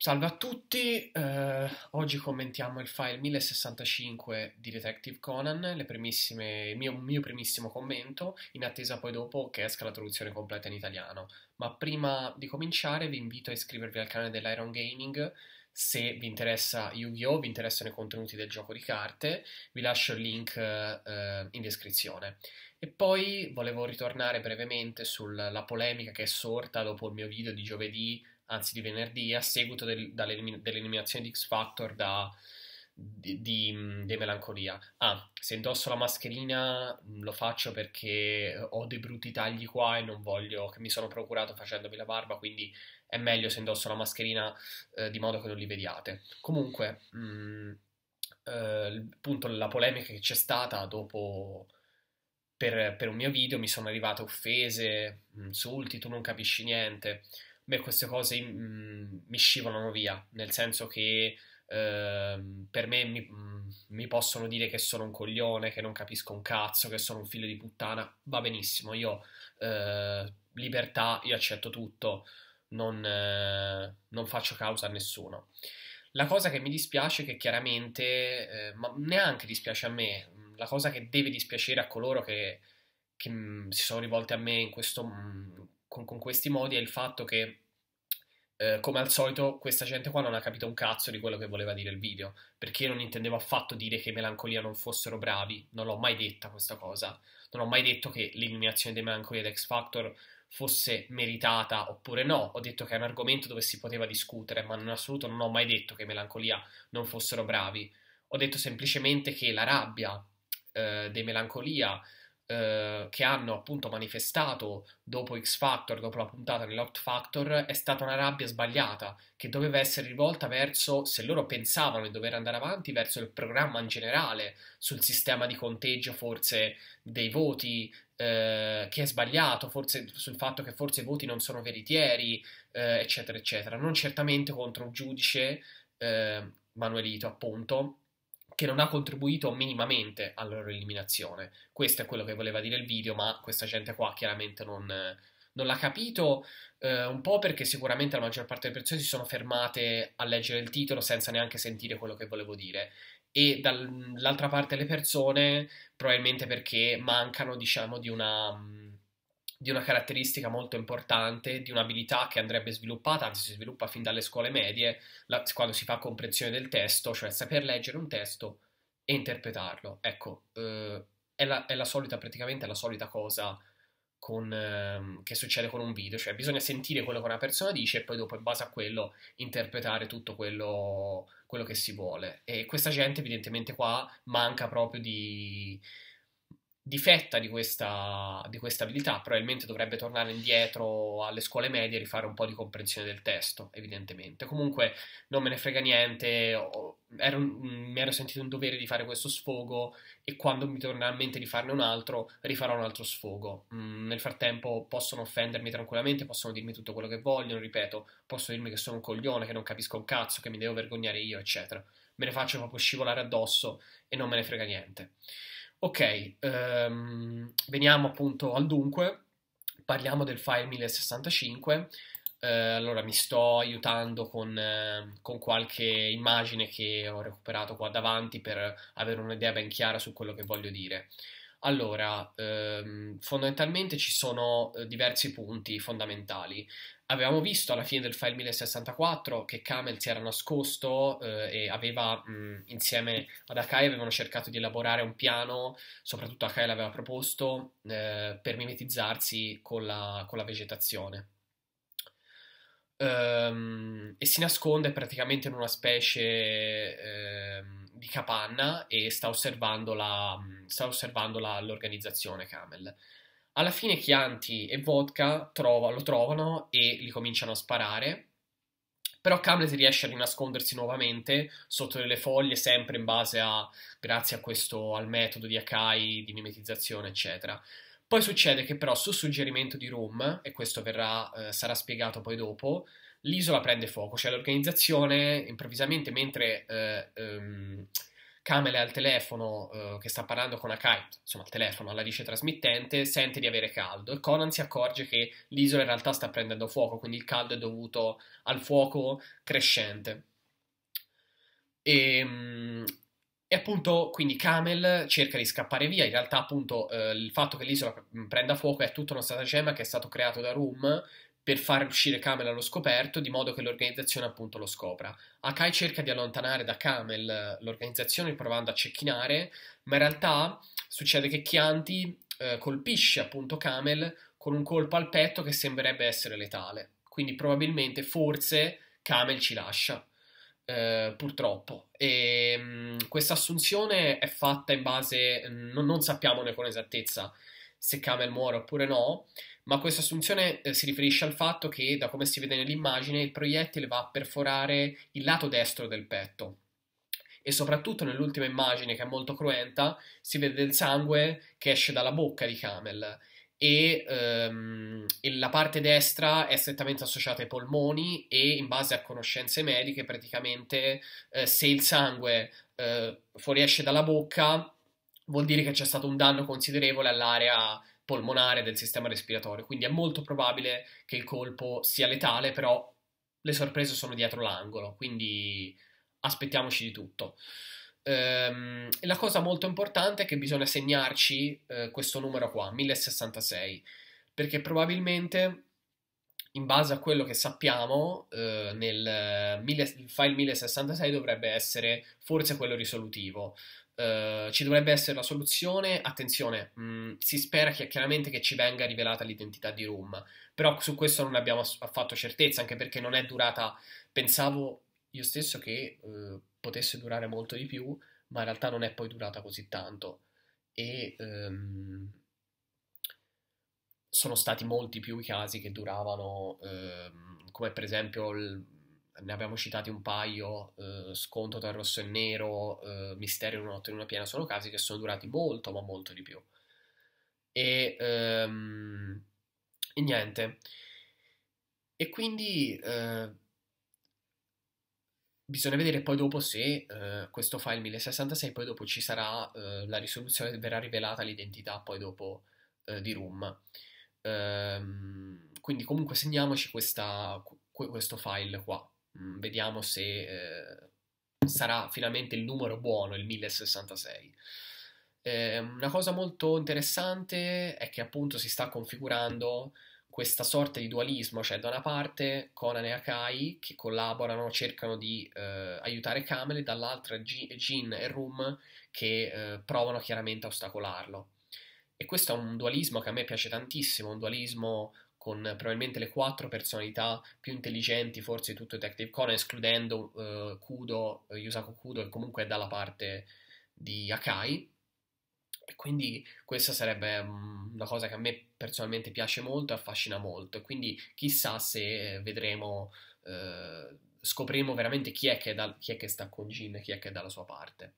Salve a tutti, eh, oggi commentiamo il file 1065 di Detective Conan, il mio, mio primissimo commento, in attesa poi dopo che esca la traduzione completa in italiano. Ma prima di cominciare vi invito a iscrivervi al canale dell'Iron Gaming se vi interessa Yu-Gi-Oh!, vi interessano i contenuti del gioco di carte, vi lascio il link eh, in descrizione. E poi volevo ritornare brevemente sulla polemica che è sorta dopo il mio video di giovedì anzi di venerdì, a seguito del, dell'eliminazione di X Factor da, di, di, di, melancolia. Ah, se indosso la mascherina lo faccio perché ho dei brutti tagli qua e non voglio, che mi sono procurato facendomi la barba, quindi è meglio se indosso la mascherina eh, di modo che non li vediate. Comunque, mh, eh, appunto la polemica che c'è stata dopo... Per, per, un mio video mi sono arrivate offese, insulti, tu non capisci niente beh, queste cose mh, mm, mi scivolano via, nel senso che eh, per me mi, mm, mi, possono dire che sono un coglione, che non capisco un cazzo, che sono un figlio di puttana, va benissimo, io eh, libertà, io accetto tutto, non, eh, non faccio causa a nessuno. La cosa che mi dispiace è che chiaramente, eh, ma neanche dispiace a me, mm, la cosa che deve dispiacere a coloro che, che mh, si sono rivolti a me in questo, mh, con, con questi modi è il fatto che eh, come al solito, questa gente qua non ha capito un cazzo di quello che voleva dire il video, perché io non intendevo affatto dire che i Melancolia non fossero bravi, non l'ho mai detta questa cosa, non ho mai detto che l'eliminazione dei Melancolia ed X Factor fosse meritata oppure no, ho detto che è un argomento dove si poteva discutere, ma in assoluto non ho mai detto che i Melancolia non fossero bravi, ho detto semplicemente che la rabbia eh, dei Melancolia eh, che hanno appunto manifestato dopo X Factor, dopo la puntata nell'Hot Factor, è stata una rabbia sbagliata che doveva essere rivolta verso, se loro pensavano di dover andare avanti, verso il programma in generale, sul sistema di conteggio forse dei voti, eh, che è sbagliato, forse sul fatto che forse i voti non sono veritieri, eh, eccetera, eccetera. Non certamente contro un giudice, eh, Manuelito appunto, che non ha contribuito minimamente alla loro eliminazione. Questo è quello che voleva dire il video, ma questa gente qua chiaramente non, non l'ha capito, eh, un po' perché sicuramente la maggior parte delle persone si sono fermate a leggere il titolo senza neanche sentire quello che volevo dire. E dall'altra parte le persone, probabilmente perché mancano, diciamo, di una mm, di una caratteristica molto importante, di un'abilità che andrebbe sviluppata, anzi si sviluppa fin dalle scuole medie, la, quando si fa comprensione del testo, cioè saper leggere un testo e interpretarlo. Ecco, eh, è, la, è, la, solita, praticamente la solita cosa con, eh, che succede con un video, cioè bisogna sentire quello che una persona dice e poi dopo in base a quello interpretare tutto quello, quello che si vuole. E questa gente evidentemente qua manca proprio di difetta di questa, di questa, abilità, probabilmente dovrebbe tornare indietro alle scuole medie e rifare un po' di comprensione del testo, evidentemente. Comunque non me ne frega niente, ero, mi ero sentito in dovere di fare questo sfogo e quando mi tornerà a mente di farne un altro, rifarò un altro sfogo. Mm, nel frattempo possono offendermi tranquillamente, possono dirmi tutto quello che vogliono, ripeto, possono dirmi che sono un coglione, che non capisco un cazzo, che mi devo vergognare io, eccetera. Me ne faccio proprio scivolare addosso e non me ne frega niente. Ok, ehm, veniamo appunto al dunque, parliamo del file 1065. Eh, allora mi sto aiutando con, eh, con, qualche immagine che ho recuperato qua davanti per avere un'idea ben chiara su quello che voglio dire. Allora, ehm, fondamentalmente ci sono eh, diversi punti fondamentali. Avevamo visto alla fine del file 1064 che Camel si era nascosto eh, e aveva, mh, insieme ad Akai, avevano cercato di elaborare un piano, soprattutto Akai l'aveva proposto, eh, per mimetizzarsi con la, con la vegetazione um, e si nasconde praticamente in una specie um, di capanna e sta osservando, la, sta osservando la, l'organizzazione Camel. Alla fine Chianti e Vodka trova, lo trovano e li cominciano a sparare però Camlet riesce a rinascondersi nuovamente sotto delle foglie, sempre in base a, grazie a questo, al metodo di Akai, di mimetizzazione, eccetera. Poi succede che però su suggerimento di Rum, e questo verrà, eh, sarà spiegato poi dopo, l'isola prende fuoco, cioè l'organizzazione improvvisamente mentre eh, ehm, Kamel è al telefono eh, che sta parlando con Akai, insomma al telefono, alla vice trasmittente, sente di avere caldo e Conan si accorge che l'isola in realtà sta prendendo fuoco, quindi il caldo è dovuto al fuoco crescente. E, ehm, e appunto, quindi Camel cerca di scappare via. In realtà, appunto, eh, il fatto che l'isola mm, prenda fuoco è tutta una stratagemma che è stato creato da Room per far uscire Camel allo scoperto, di modo che l'organizzazione appunto lo scopra. Akai cerca di allontanare da Camel eh, l'organizzazione provando a cecchinare, ma in realtà succede che Chianti eh, colpisce appunto Camel con un colpo al petto che sembrerebbe essere letale. Quindi probabilmente, forse, Camel ci lascia. Eh, purtroppo. E mm, questa assunzione è fatta in base, mm, non, non sappiamone con esattezza se Camel muore oppure no, ma questa assunzione eh, si riferisce al fatto che, da come si vede nell'immagine, il proiettile va a perforare il lato destro del petto. E soprattutto nell'ultima immagine, che è molto cruenta, si vede del sangue che esce dalla bocca di Camel e, ehm, e, la parte destra è strettamente associata ai polmoni e in base a conoscenze mediche praticamente eh, se il sangue eh, fuoriesce dalla bocca vuol dire che c'è stato un danno considerevole all'area polmonare del sistema respiratorio, quindi è molto probabile che il colpo sia letale, però le sorprese sono dietro l'angolo, quindi aspettiamoci di tutto. Ehm, la cosa molto importante è che bisogna segnarci eh, questo numero qua, 1066, perché probabilmente in base a quello che sappiamo, eh, nel eh, mille, il file 1066 dovrebbe essere forse quello risolutivo. Eh, ci dovrebbe essere la soluzione, attenzione, mh, mm, si spera che, chiaramente che ci venga rivelata l'identità di Room, però su questo non abbiamo affatto certezza, anche perché non è durata, pensavo io stesso che eh, potesse durare molto di più, ma in realtà non è poi durata così tanto. E ehm, sono stati molti più i casi che duravano, ehm, come per esempio, il, ne abbiamo citati un paio, eh, sconto tra rosso e nero, eh, misterio in una notte in una piena, sono casi che sono durati molto, ma molto di più. E, ehm, e niente. E quindi... Eh, Bisogna vedere poi dopo se eh, questo file 1066 poi dopo ci sarà eh, la risoluzione, verrà rivelata l'identità poi dopo eh, di room. Ehm, quindi comunque segniamoci questa, questo file qua. Mm, vediamo se eh, sarà finalmente il numero buono, il 1066 ehm, una cosa molto interessante è che appunto si sta configurando questa sorta di dualismo, cioè da una parte Conan e Akai che collaborano, cercano di eh, aiutare Kamel, e dall'altra Jin e Rum che eh, provano chiaramente a ostacolarlo. E questo è un dualismo che a me piace tantissimo, un dualismo con probabilmente le quattro personalità più intelligenti forse di tutto Detective Conan, escludendo eh, Kudo, eh, Yusaku Kudo che comunque è dalla parte di Akai. E quindi questa sarebbe mh, mm, una cosa che a me piace personalmente piace molto e affascina molto. Quindi chissà se eh, vedremo, eh, scopriremo veramente chi è, da, chi è, che sta con Jin e chi è che è dalla sua parte.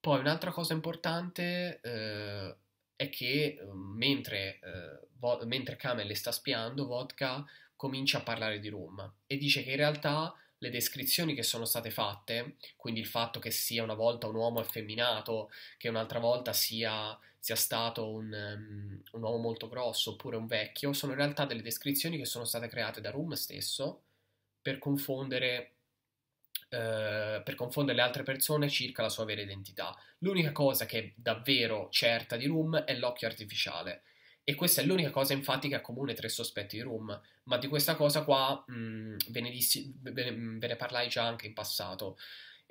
Poi un'altra cosa importante eh, è che mm, mentre, eh, vo- mentre Kamel le sta spiando, Vodka comincia a parlare di Rum e dice che in realtà le descrizioni che sono state fatte, quindi il fatto che sia una volta un uomo effeminato, che un'altra volta sia sia stato un, um, un, uomo molto grosso oppure un vecchio, sono in realtà delle descrizioni che sono state create da Room stesso per confondere, uh, per confondere le altre persone circa la sua vera identità. L'unica cosa che è davvero certa di Room è l'occhio artificiale. E questa è l'unica cosa, infatti, che ha comune tre sospetti di Room. Ma di questa cosa qua mh, mm, ve, ne dissi, ve, ne, ve ne parlai già anche in passato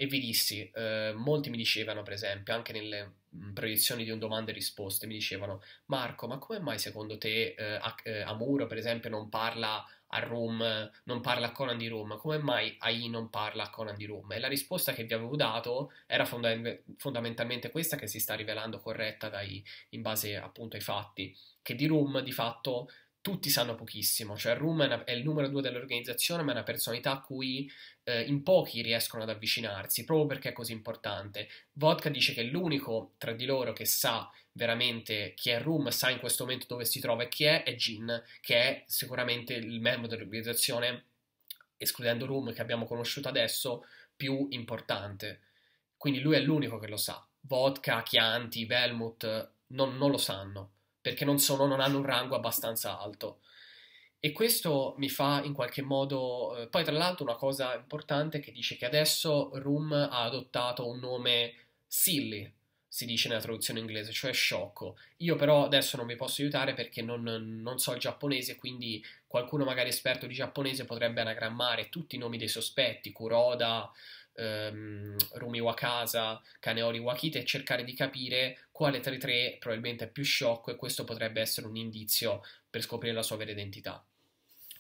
e vi dissi, eh, molti mi dicevano, per esempio, anche nelle proiezioni di un domande e risposte, mi dicevano, Marco, ma come mai secondo te eh, a, eh, Amuro, per esempio, non parla a Rome, non parla a Conan di Room, Come mai AI non parla a Conan di Room? E la risposta che vi avevo dato era fonda- fondamentalmente questa che si sta rivelando corretta dai, in base appunto ai fatti, che di Room di fatto tutti sanno pochissimo, cioè Room è, una, è il numero due dell'organizzazione, ma è una personalità a cui eh, in pochi riescono ad avvicinarsi, proprio perché è così importante. Vodka dice che l'unico tra di loro che sa veramente chi è Room, sa in questo momento dove si trova e chi è, è Jin, che è sicuramente il membro dell'organizzazione, escludendo Room che abbiamo conosciuto adesso, più importante. Quindi lui è l'unico che lo sa. Vodka, Chianti, Velmut non, non lo sanno perché non, sono, non hanno un rango abbastanza alto. E questo mi fa in qualche modo. Eh, poi, tra l'altro, una cosa importante che dice che adesso Room ha adottato un nome silly, si dice nella traduzione inglese, cioè sciocco. Io, però, adesso non mi posso aiutare perché non, non so il giapponese, quindi qualcuno magari esperto di giapponese potrebbe anagrammare tutti i nomi dei sospetti, Kuroda, ehm, Rumi Wakasa, Kaneori Wakita e cercare di capire quale tra i tre probabilmente è più sciocco e questo potrebbe essere un indizio per scoprire la sua vera identità.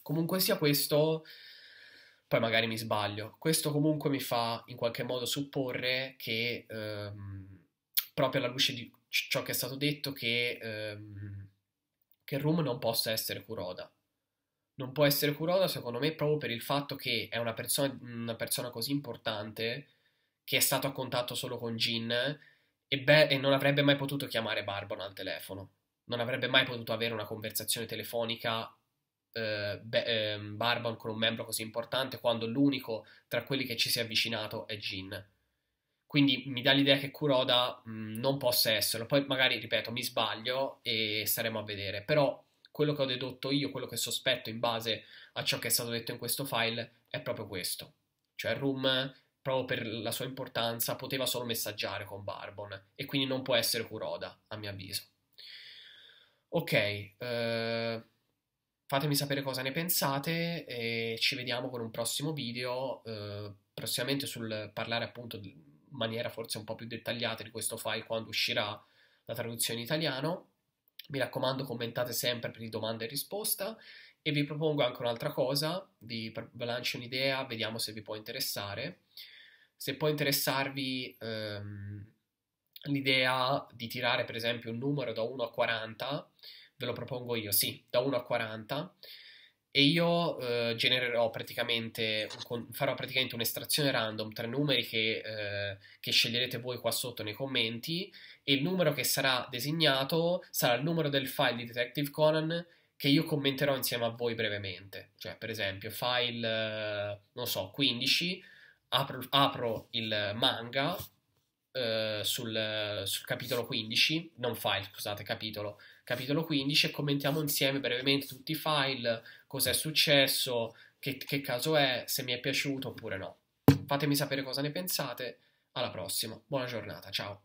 Comunque sia questo, poi magari mi sbaglio, questo comunque mi fa in qualche modo supporre che ehm, proprio alla luce di ciò che è stato detto che, ehm, che Room non possa essere Kuroda non può essere curata secondo me proprio per il fatto che è una persona, una persona così importante che è stato a contatto solo con Gin e, beh, e non avrebbe mai potuto chiamare Barbon al telefono, non avrebbe mai potuto avere una conversazione telefonica eh, beh, eh, Barbon con un membro così importante quando l'unico tra quelli che ci si è avvicinato è Gin. Quindi mi dà l'idea che Kuroda mh, mm, non possa esserlo. Poi magari, ripeto, mi sbaglio e staremo a vedere. Però quello che ho dedotto io, quello che sospetto in base a ciò che è stato detto in questo file, è proprio questo. Cioè Room, proprio per la sua importanza, poteva solo messaggiare con Barbon e quindi non può essere Kuroda, a mio avviso. Ok, eh, fatemi sapere cosa ne pensate e ci vediamo con un prossimo video, eh, prossimamente sul parlare appunto in maniera forse un po' più dettagliata di questo file quando uscirà la traduzione in italiano mi raccomando, commentate sempre per domanda e risposta. E vi propongo anche un'altra cosa, vi lancio un'idea, vediamo se vi può interessare. Se può interessarvi ehm, l'idea di tirare per esempio un numero da 1 a 40, ve lo propongo io, sì, da 1 a 40, e io eh, genererò praticamente, farò praticamente un'estrazione random tra numeri che, eh, che, sceglierete voi qua sotto nei commenti e il numero che sarà designato sarà il numero del file di Detective Conan che io commenterò insieme a voi brevemente. Cioè, per esempio, file, eh, non so, 15, apro, apro il manga eh, sul, sul capitolo 15, non file, scusate, capitolo capitolo 15 e commentiamo insieme brevemente tutti i file, cosa è successo, che, che caso è, se mi è piaciuto oppure no. Fatemi sapere cosa ne pensate, alla prossima, buona giornata, ciao!